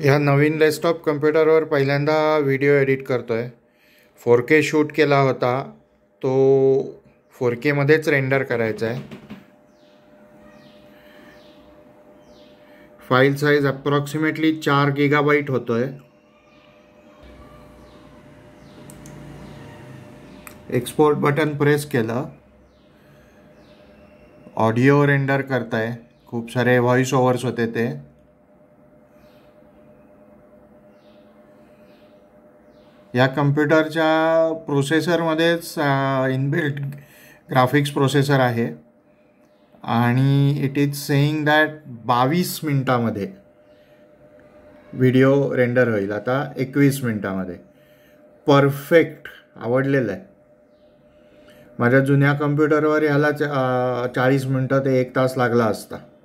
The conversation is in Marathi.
ह्या नवीन डेस्कटॉप कम्प्युटरवर पहिल्यांदा व्हिडिओ एडिट करतो आहे फोर के शूट केला होता तो फोर केमध्येच रेंडर करायचा आहे फाईल साईज अप्रॉक्सिमेटली चार गिगाबाईट होतो आहे एक्सपोर्ट बटन प्रेस केलं ऑडिओ रेंडर करताय खूप सारे व्हॉइस ओव्हर्स होते ते या कम्प्युटरच्या प्रोसेसरमध्येच इनबिल्ट ग्राफिक्स प्रोसेसर आहे आणि इट इज सेईंग दॅट बावीस मिनटामध्ये व्हिडिओ रेंडर होईल आता एकवीस मिनटामध्ये परफेक्ट आवडलेलं आहे माझ्या जुन्या कम्प्युटरवर ह्याला चाळीस मिनटं ते एक तास लागला असता